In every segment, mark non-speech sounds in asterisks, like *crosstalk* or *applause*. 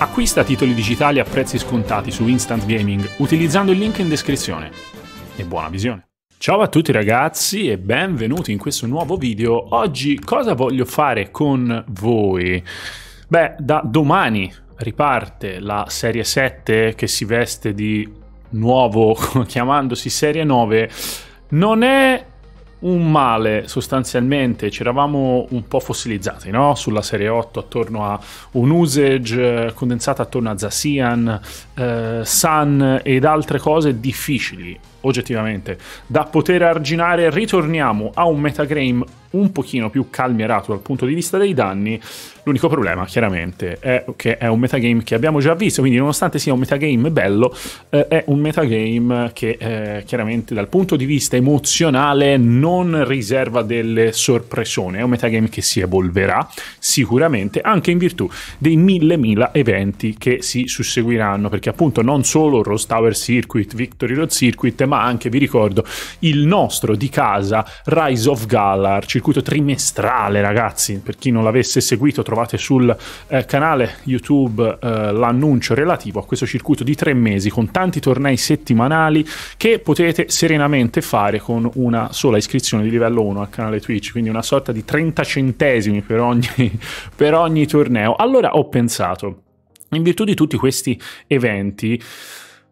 Acquista titoli digitali a prezzi scontati su Instant Gaming utilizzando il link in descrizione. E buona visione! Ciao a tutti ragazzi e benvenuti in questo nuovo video. Oggi cosa voglio fare con voi? Beh, da domani riparte la serie 7 che si veste di nuovo *laughs* chiamandosi serie 9. Non è un male sostanzialmente ci eravamo un po' fossilizzati no? sulla serie 8 attorno a un usage eh, condensato attorno a Zasian, eh, Sun ed altre cose difficili oggettivamente, da poter arginare, ritorniamo a un metagame un pochino più calmierato dal punto di vista dei danni. L'unico problema, chiaramente, è che è un metagame che abbiamo già visto, quindi nonostante sia un metagame bello, eh, è un metagame che eh, chiaramente dal punto di vista emozionale non riserva delle sorpresone, è un metagame che si evolverà sicuramente anche in virtù dei mille mila eventi che si susseguiranno, perché appunto non solo Rose Tower Circuit, Victory Road Circuit, ma anche, vi ricordo, il nostro di casa Rise of Galar, circuito trimestrale, ragazzi. Per chi non l'avesse seguito, trovate sul eh, canale YouTube eh, l'annuncio relativo a questo circuito di tre mesi con tanti tornei settimanali che potete serenamente fare con una sola iscrizione di livello 1 al canale Twitch, quindi una sorta di 30 centesimi per ogni, *laughs* per ogni torneo. Allora ho pensato, in virtù di tutti questi eventi,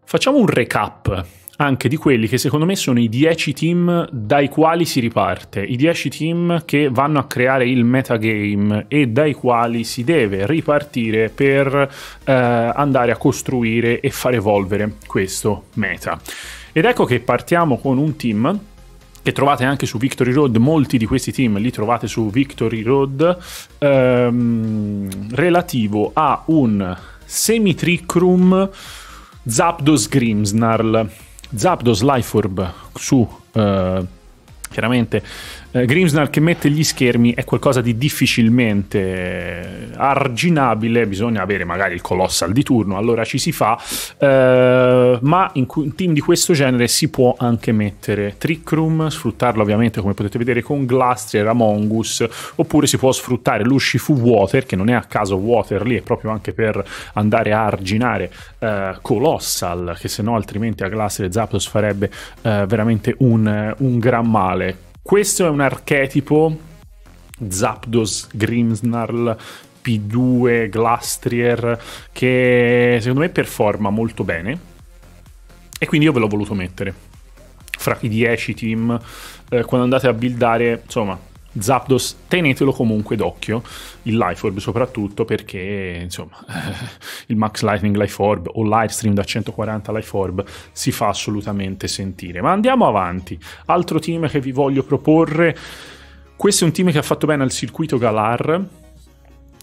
facciamo un recap anche di quelli che secondo me sono i 10 team dai quali si riparte, i 10 team che vanno a creare il metagame e dai quali si deve ripartire per eh, andare a costruire e far evolvere questo meta. Ed ecco che partiamo con un team che trovate anche su Victory Road, molti di questi team li trovate su Victory Road, ehm, relativo a un semi-trick room Zapdos Grimmsnarl Zapdos Life Orb su eh, chiaramente eh, Grimsnar che mette gli schermi è qualcosa di difficilmente eh, arginabile, bisogna avere magari il colossal di turno, allora ci si fa, eh, ma in un team di questo genere si può anche mettere Trick Room, sfruttarlo ovviamente come potete vedere con Glastrier, Amongus, oppure si può sfruttare l'Ushifu Water, che non è a caso Water lì, è proprio anche per andare a arginare eh, Colossal, che se no altrimenti a Glastrier e Zapdos farebbe eh, veramente un, un gran male questo è un archetipo, Zapdos, Grimmsnarl, P2, Glastrier, che secondo me performa molto bene. E quindi io ve l'ho voluto mettere. Fra i 10 team, eh, quando andate a buildare, insomma, Zapdos tenetelo comunque d'occhio, il Life Orb soprattutto perché insomma *laughs* il Max Lightning Life Orb o Livestream da 140 Life Orb si fa assolutamente sentire. Ma andiamo avanti, altro team che vi voglio proporre, questo è un team che ha fatto bene al circuito Galar,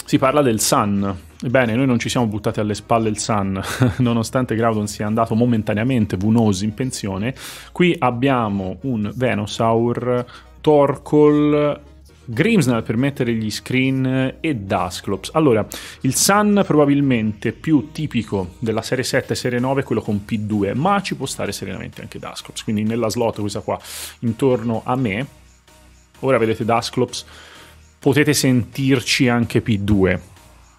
si parla del Sun. Ebbene, noi non ci siamo buttati alle spalle il Sun, *laughs* nonostante Groudon sia andato momentaneamente Vunosi in pensione. Qui abbiamo un Venosaur Torkoal Grimsnal per mettere gli screen e Dasclops. Allora, il Sun probabilmente più tipico della serie 7 e serie 9 è quello con P2, ma ci può stare serenamente anche Dasclops, quindi nella slot questa qua intorno a me. Ora vedete Dasclops, potete sentirci anche P2,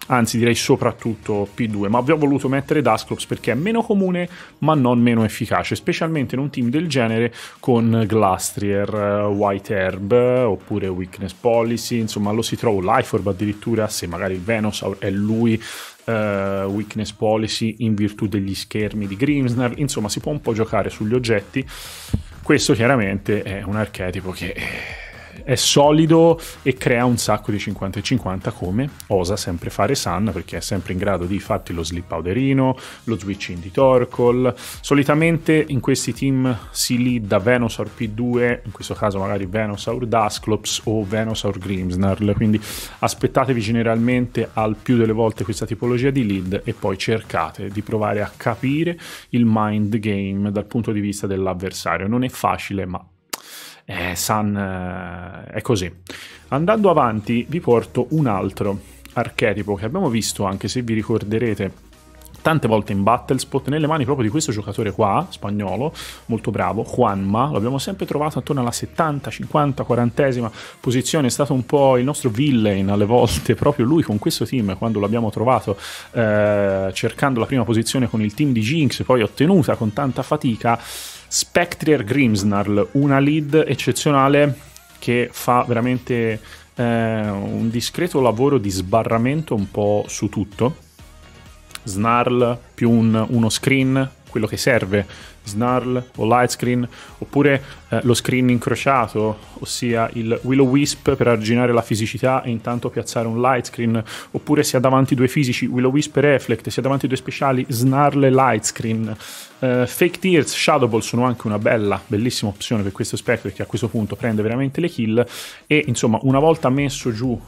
anzi direi soprattutto P2, ma vi ho voluto mettere Dusclops perché è meno comune ma non meno efficace, specialmente in un team del genere con Glastrier, eh, White Herb eh, oppure Weakness Policy, insomma lo si trova Liforb addirittura se magari il Venus è lui Uh, weakness policy in virtù degli schermi di Grimsner, insomma si può un po' giocare sugli oggetti. Questo chiaramente è un archetipo che è solido e crea un sacco di 50 e 50 come osa sempre fare Sun perché è sempre in grado di farti lo slip powderino, lo switch in di Torkoal. Solitamente in questi team si lead da Venusaur P2, in questo caso magari Venusaur Dusclops o Venusaur Grimmsnarl, quindi aspettatevi generalmente al più delle volte questa tipologia di lead e poi cercate di provare a capire il mind game dal punto di vista dell'avversario. Non è facile, ma eh, San eh, è così. Andando avanti vi porto un altro archetipo che abbiamo visto anche se vi ricorderete tante volte in Battlespot nelle mani proprio di questo giocatore qua, spagnolo, molto bravo, Juanma, l'abbiamo sempre trovato attorno alla 70, 50, 40 posizione, è stato un po' il nostro villain alle volte, *laughs* proprio lui con questo team quando l'abbiamo trovato eh, cercando la prima posizione con il team di Jinx, poi ottenuta con tanta fatica Spectrier Grimsnarl, una lead eccezionale che fa veramente eh, un discreto lavoro di sbarramento un po' su tutto. Snarl più un, uno screen, quello che serve Snarl o light screen, oppure eh, lo screen incrociato, ossia il Willow Wisp per arginare la fisicità e intanto piazzare un light screen, oppure si ha davanti due fisici, Willow Wisp e Reflect, si ha davanti due speciali, Snarl e Lightscreen. Uh, Fake Tears, Shadow Ball sono anche una bella, bellissima opzione per questo aspetto perché a questo punto prende veramente le kill e insomma una volta messo giù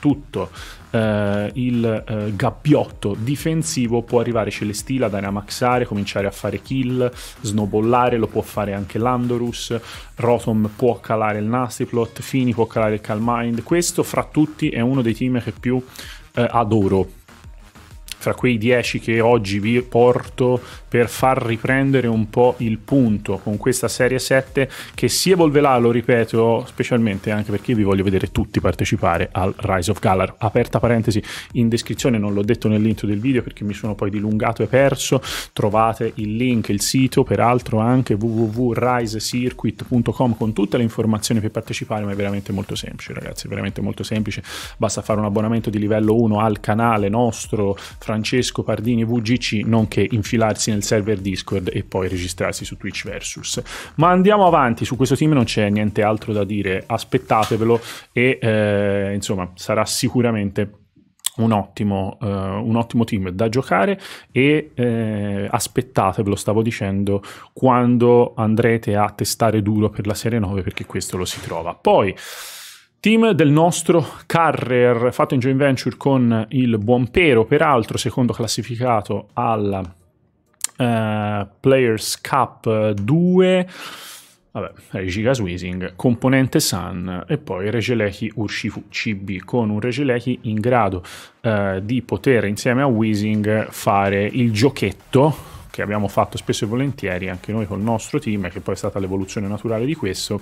tutto eh, il eh, gabbiotto difensivo può arrivare Celestila, maxare, cominciare a fare kill, snowballare, lo può fare anche Landorus, Rotom può calare il Nastiplot, Fini può calare il Calmind. Questo fra tutti è uno dei team che più eh, adoro fra quei 10 che oggi vi porto per far riprendere un po' il punto con questa serie 7 che si evolverà, lo ripeto, specialmente anche perché vi voglio vedere tutti partecipare al Rise of Galar. Aperta parentesi in descrizione, non l'ho detto nell'intro del video perché mi sono poi dilungato e perso, trovate il link, il sito, peraltro anche www.risecircuit.com con tutte le informazioni per partecipare, ma è veramente molto semplice ragazzi, veramente molto semplice, basta fare un abbonamento di livello 1 al canale nostro fra Francesco Pardini VGC, nonché infilarsi nel server Discord e poi registrarsi su Twitch Versus. Ma andiamo avanti, su questo team non c'è niente altro da dire, aspettatevelo e eh, insomma sarà sicuramente un ottimo, uh, un ottimo, team da giocare e eh, aspettatevelo, stavo dicendo, quando andrete a testare duro per la Serie 9 perché questo lo si trova. Poi Team del nostro Carrer, fatto in joint venture con il Buon Pero, peraltro secondo classificato alla uh, Players Cup 2, vabbè, Regiga Swising, componente Sun e poi Regelechi Urshifu CB, con un Regelechi in grado uh, di poter insieme a Wheezing fare il giochetto che abbiamo fatto spesso e volentieri anche noi col nostro team, che poi è stata l'evoluzione naturale di questo,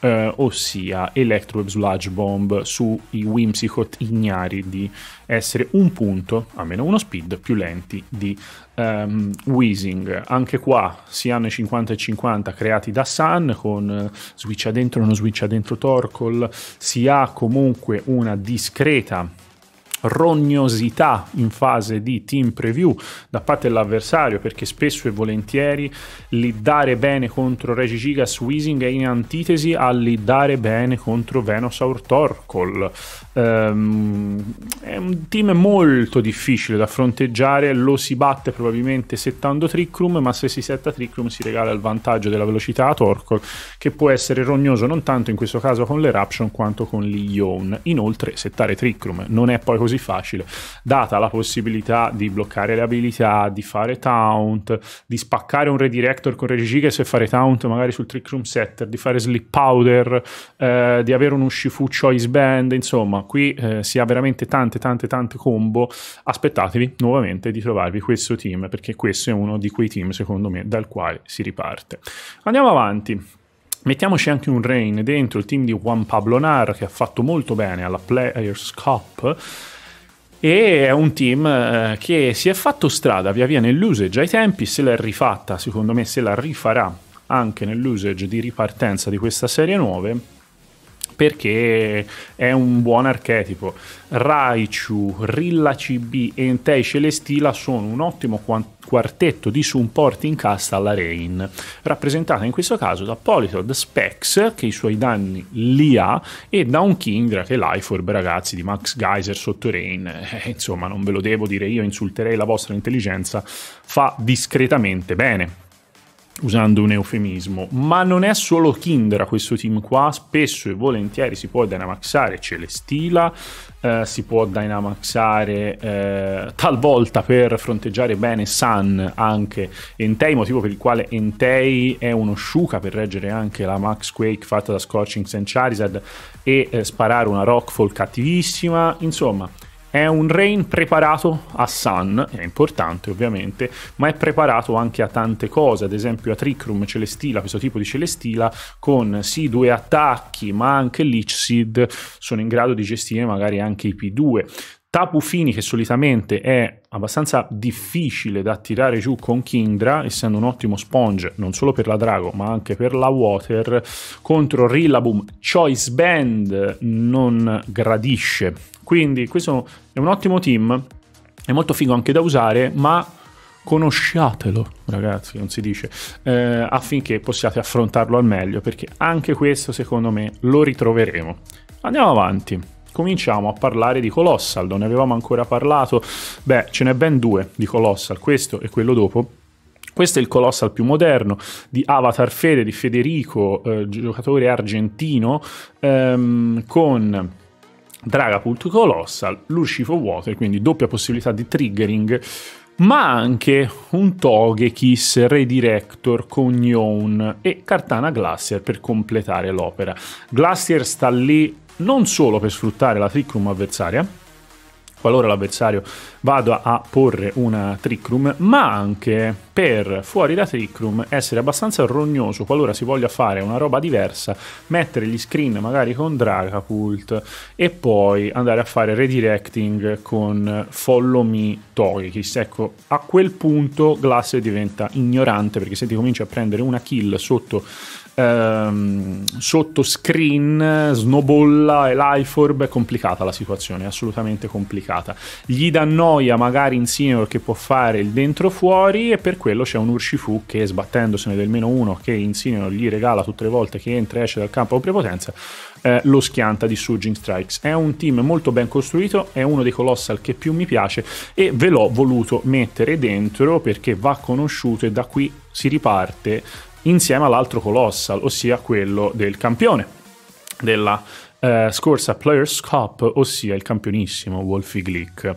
eh, ossia Electrowebs Sludge Bomb sui Whimsicott ignari di essere un punto, a meno uno speed, più lenti di um, ehm, Wheezing. Anche qua si hanno i 50 e 50 creati da Sun con eh, switch dentro e uno switch dentro Torkoal, si ha comunque una discreta rognosità in fase di team preview da parte dell'avversario perché spesso e volentieri l'idare bene contro Regigiga Weezing è in antitesi a lidare bene contro Venusaur Torkoal um, è un team molto difficile da fronteggiare lo si batte probabilmente settando Trick Room ma se si setta Trick Room si regala il vantaggio della velocità a Torkoal che può essere rognoso non tanto in questo caso con l'Eruption quanto con l'Ion inoltre settare Trick Room non è poi così così facile, data la possibilità di bloccare le abilità, di fare taunt, di spaccare un redirector con regigigas e fare taunt magari sul trick room setter, di fare slip powder, eh, di avere un shifu choice band, insomma, qui eh, si ha veramente tante tante tante combo. Aspettatevi nuovamente di trovarvi questo team perché questo è uno di quei team secondo me dal quale si riparte. Andiamo avanti. Mettiamoci anche un Rain dentro il team di Juan Pablo Nar che ha fatto molto bene alla Players Cup e è un team eh, che si è fatto strada via via nell'usage ai tempi, se l'è rifatta, secondo me se la rifarà anche nell'usage di ripartenza di questa serie 9 perché è un buon archetipo. Raichu, Rilla CB e Entei Celestila sono un ottimo quartetto di supporti in casta alla Rain, rappresentata in questo caso da Politoed Spex, che i suoi danni li ha, e da un Kingdra che l'Iforb, ragazzi, di Max Geyser sotto Rain. *laughs* Eh, insomma, non ve lo devo dire io, insulterei la vostra intelligenza, fa discretamente bene usando un eufemismo, ma non è solo Kindra questo team qua, spesso e volentieri si può dynamaxare Celestila, eh, si può dynamaxare eh, talvolta per fronteggiare bene Sun anche Entei, motivo per il quale Entei è uno Shuka per reggere anche la Max Quake fatta da Scorching Sand Charizard e eh, sparare una Rockfall cattivissima, insomma è un rain preparato a Sun, è importante ovviamente, ma è preparato anche a tante cose, ad esempio a Trick Room Celestila, questo tipo di Celestila, con sì due attacchi, ma anche Leech Seed sono in grado di gestire magari anche i P2. Tapu Fini che solitamente è abbastanza difficile da tirare giù con Kindra, essendo un ottimo sponge non solo per la Drago ma anche per la Water, contro Rillaboom Choice Band non gradisce. Quindi questo è un ottimo team, è molto figo anche da usare, ma conosciatelo, ragazzi, non si dice, eh, affinché possiate affrontarlo al meglio, perché anche questo secondo me lo ritroveremo. Andiamo avanti cominciamo a parlare di Colossal, non ne avevamo ancora parlato, beh ce n'è ben due di Colossal, questo e quello dopo. Questo è il Colossal più moderno di Avatar Fede di Federico, eh, giocatore argentino, ehm, con Dragapult Colossal, l'uscifo Water, quindi doppia possibilità di triggering, ma anche un Togekiss, Redirector, Cognon e Cartana Glacier per completare l'opera. Glacier sta lì non solo per sfruttare la trick room avversaria, qualora l'avversario vada a porre una trick room, ma anche per fuori da trick room essere abbastanza rognoso qualora si voglia fare una roba diversa, mettere gli screen magari con Dragapult e poi andare a fare redirecting con Follow Me Togekiss. Ecco, a quel punto Glass diventa ignorante perché se ti cominci a prendere una kill sotto ehm, sotto screen, snowballa e l'iForb è complicata la situazione, è assolutamente complicata. Gli dà noia magari in senior che può fare il dentro fuori e per quello c'è un Urshifu che sbattendosene del meno uno che in senior gli regala tutte le volte che entra e esce dal campo con prepotenza, eh, lo schianta di Surging Strikes. È un team molto ben costruito, è uno dei colossal che più mi piace e ve l'ho voluto mettere dentro perché va conosciuto e da qui si riparte insieme all'altro colossal, ossia quello del campione della eh, scorsa Players Cup, ossia il campionissimo Wolfie Glick.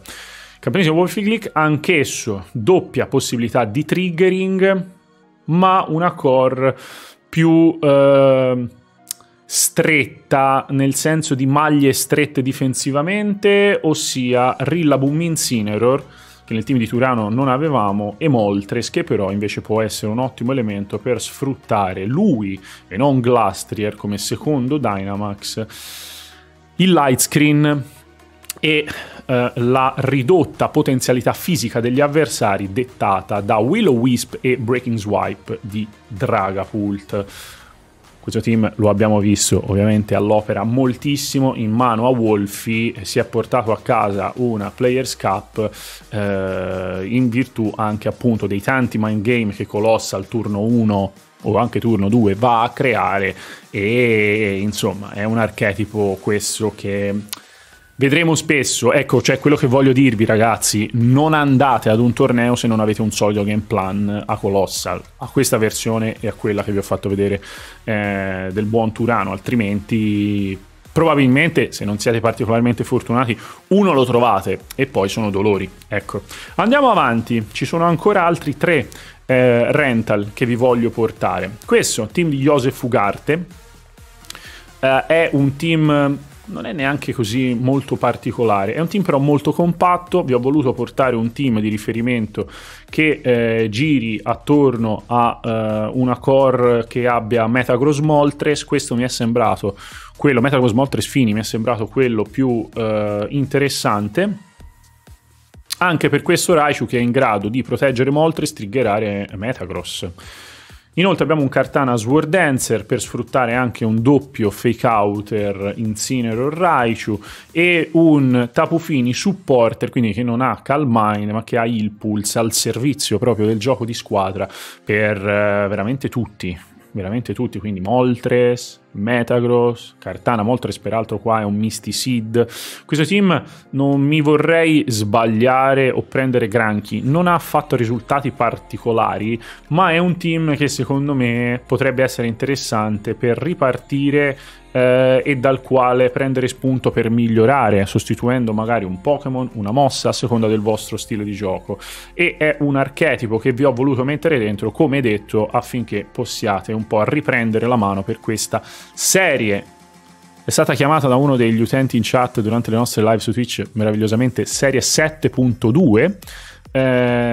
Campionissimo Wolfie Glick, anch'esso doppia possibilità di triggering, ma una core più eh, stretta nel senso di maglie strette difensivamente, ossia Rillaboom Incineror che nel team di Turano non avevamo, e Moltres che però invece può essere un ottimo elemento per sfruttare lui e non Glastrier come secondo Dynamax il light screen e eh, la ridotta potenzialità fisica degli avversari dettata da Willow Wisp e Breaking Swipe di Dragapult questo team lo abbiamo visto ovviamente all'opera moltissimo in mano a Wolfi, si è portato a casa una Players Cup eh, in virtù anche appunto dei tanti mind game che Colossa al turno 1 o anche turno 2 va a creare e insomma è un archetipo questo che vedremo spesso. Ecco, cioè quello che voglio dirvi, ragazzi: non andate ad un torneo se non avete un solido game plan a Colossal, a questa versione e a quella che vi ho fatto vedere eh, del buon Turano, altrimenti. Probabilmente, se non siete particolarmente fortunati, uno lo trovate e poi sono dolori. Ecco. Andiamo avanti, ci sono ancora altri tre eh, rental che vi voglio portare. Questo, team di Josef Ugarte. eh, è un team non è neanche così molto particolare. È un team però molto compatto, vi ho voluto portare un team di riferimento che eh, giri attorno a eh, una core che abbia Metagross Moltres, questo mi è sembrato quello, Metagross Moltres Fini mi è sembrato quello più eh, interessante. Anche per questo Raichu che è in grado di proteggere Moltres, triggerare Metagross Inoltre abbiamo un Cartana Sword Dancer per sfruttare anche un doppio fake outer Incinero Raichu e un Tapu Fini supporter, quindi che non ha Calmine ma che ha il Pulse al servizio proprio del gioco di squadra per eh, veramente tutti veramente tutti, quindi Moltres, Metagross, Cartana, Moltres peraltro qua è un Misty Seed. Questo team non mi vorrei sbagliare o prendere granchi, non ha fatto risultati particolari, ma è un team che secondo me potrebbe essere interessante per ripartire eh, e dal quale prendere spunto per migliorare, sostituendo magari un Pokémon, una mossa a seconda del vostro stile di gioco. E è un archetipo che vi ho voluto mettere dentro, come detto, affinché possiate un po' riprendere la mano per questa serie è stata chiamata da uno degli utenti in chat durante le nostre live su Twitch, meravigliosamente serie 7.2. Eh,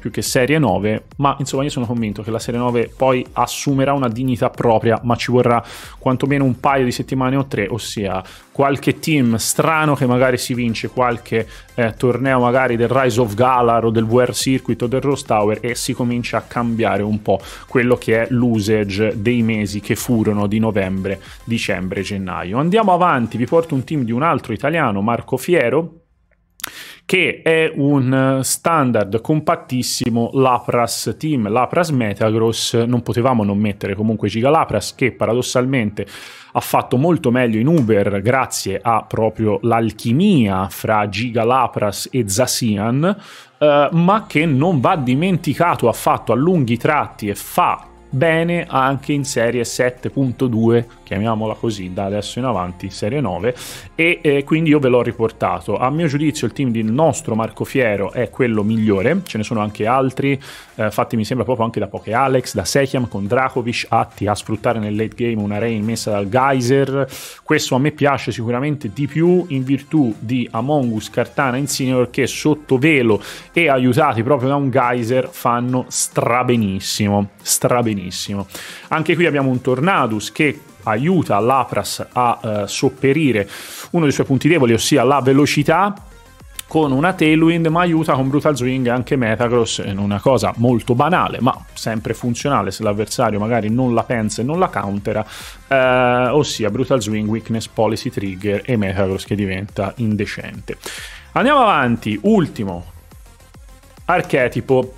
più che serie 9, ma insomma io sono convinto che la serie 9 poi assumerà una dignità propria, ma ci vorrà quantomeno un paio di settimane o tre, ossia qualche team strano che magari si vince qualche eh, torneo magari del Rise of Galar o del VR Circuit o del Rose Tower e si comincia a cambiare un po' quello che è l'usage dei mesi che furono di novembre, dicembre, gennaio. Andiamo avanti, vi porto un team di un altro italiano, Marco Fiero, che è un standard compattissimo Lapras Team, Lapras Metagross, non potevamo non mettere comunque Giga Lapras che paradossalmente ha fatto molto meglio in Uber grazie a proprio l'alchimia fra Giga Lapras e Zasian, eh, ma che non va dimenticato affatto a lunghi tratti e fa bene anche in serie 7.2 chiamiamola così, da adesso in avanti, Serie 9, e eh, quindi io ve l'ho riportato. A mio giudizio il team di nostro Marco Fiero è quello migliore, ce ne sono anche altri, eh, fatti mi sembra proprio anche da poche Alex, da Sechiam con Dracovic atti a sfruttare nel late game una rain messa dal Geyser, questo a me piace sicuramente di più in virtù di Among Us, Cartana in senior che sotto velo e aiutati proprio da un Geyser fanno strabenissimo, strabenissimo. Anche qui abbiamo un Tornadus che aiuta l'Apras a eh, sopperire uno dei suoi punti deboli, ossia la velocità con una tailwind, ma aiuta con Brutal Swing anche Metagross in una cosa molto banale, ma sempre funzionale se l'avversario magari non la pensa e non la countera, eh, ossia Brutal Swing, Weakness, Policy Trigger e Metagross che diventa indecente. Andiamo avanti, ultimo archetipo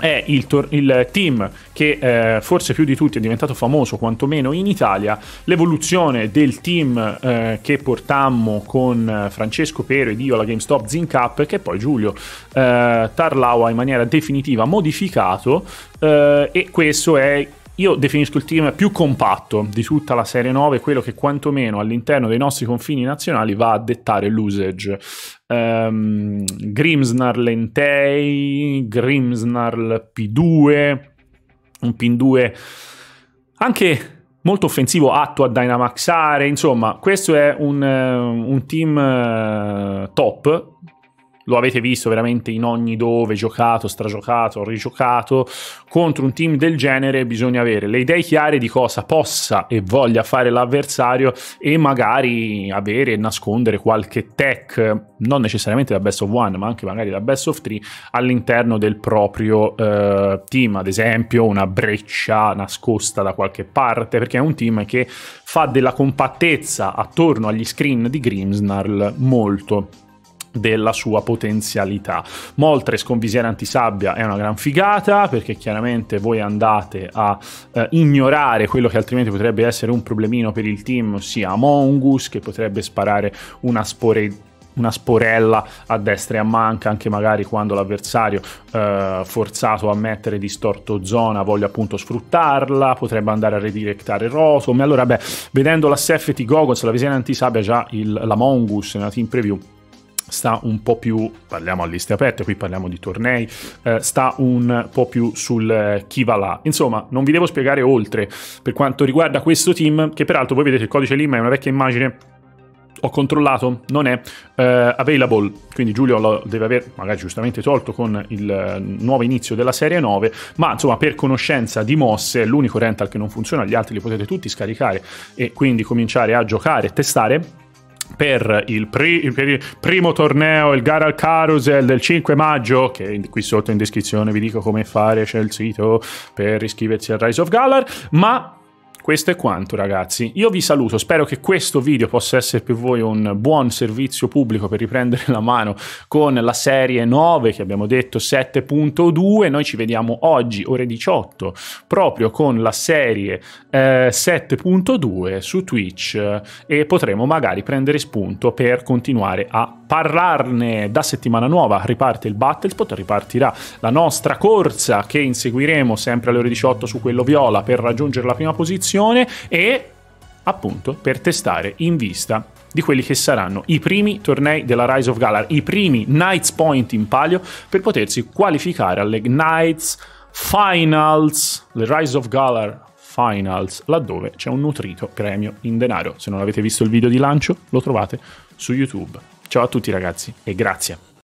è il, tor- il, team che eh, forse più di tutti è diventato famoso, quantomeno in Italia, l'evoluzione del team eh, che portammo con eh, Francesco Pero ed io alla GameStop Zincup, che poi Giulio eh, Tarlau ha in maniera definitiva modificato eh, e questo è io definisco il team più compatto di tutta la Serie 9, quello che quantomeno all'interno dei nostri confini nazionali va a dettare l'usage. Um, ehm, Grimsnar Lentei, Grimsnar P2, un pin 2 anche molto offensivo atto a Dynamaxare, insomma questo è un, eh, un team eh, top lo avete visto veramente in ogni dove, giocato, stragiocato, rigiocato, contro un team del genere bisogna avere le idee chiare di cosa possa e voglia fare l'avversario e magari avere e nascondere qualche tech, non necessariamente da best of one, ma anche magari da best of three, all'interno del proprio eh, team, ad esempio una breccia nascosta da qualche parte, perché è un team che fa della compattezza attorno agli screen di Grimmsnarl molto della sua potenzialità. Moltres con visiera antisabbia è una gran figata perché chiaramente voi andate a eh, ignorare quello che altrimenti potrebbe essere un problemino per il team, ossia Mongus che potrebbe sparare una spore una sporella a destra e a manca, anche magari quando l'avversario eh, forzato a mettere distorto zona voglia appunto sfruttarla, potrebbe andare a redirectare Rotom. E allora, beh, vedendo la Safety Goggles, la visione antisabbia, già il, la Mongus nella team preview sta un po' più, parliamo a liste aperte, qui parliamo di tornei, eh, sta un po' più sul eh, chi va là. Insomma, non vi devo spiegare oltre per quanto riguarda questo team, che peraltro voi vedete il codice LIM è una vecchia immagine ho controllato, non è eh, available, quindi Giulio lo deve aver magari giustamente tolto con il eh, nuovo inizio della serie 9, ma insomma per conoscenza di mosse è l'unico rental che non funziona, gli altri li potete tutti scaricare e quindi cominciare a giocare e testare per il, pri per il primo torneo, il Garal al Carousel del 5 maggio, che qui sotto in descrizione vi dico come fare, c'è il sito per iscriversi al Rise of Galar, ma questo è quanto ragazzi, io vi saluto, spero che questo video possa essere per voi un buon servizio pubblico per riprendere la mano con la serie 9 che abbiamo detto 7.2, noi ci vediamo oggi ore 18 proprio con la serie eh, 7.2 su Twitch eh, e potremo magari prendere spunto per continuare a parlarne da settimana nuova. Riparte il Battlespot, ripartirà la nostra corsa che inseguiremo sempre alle ore 18 su quello viola per raggiungere la prima posizione e appunto per testare in vista di quelli che saranno i primi tornei della Rise of Galar, i primi Knights Point in palio per potersi qualificare alle Knights Finals, le Rise of Galar Finals, laddove c'è un nutrito premio in denaro. Se non avete visto il video di lancio, lo trovate su YouTube. Ciao a tutti ragazzi e grazie.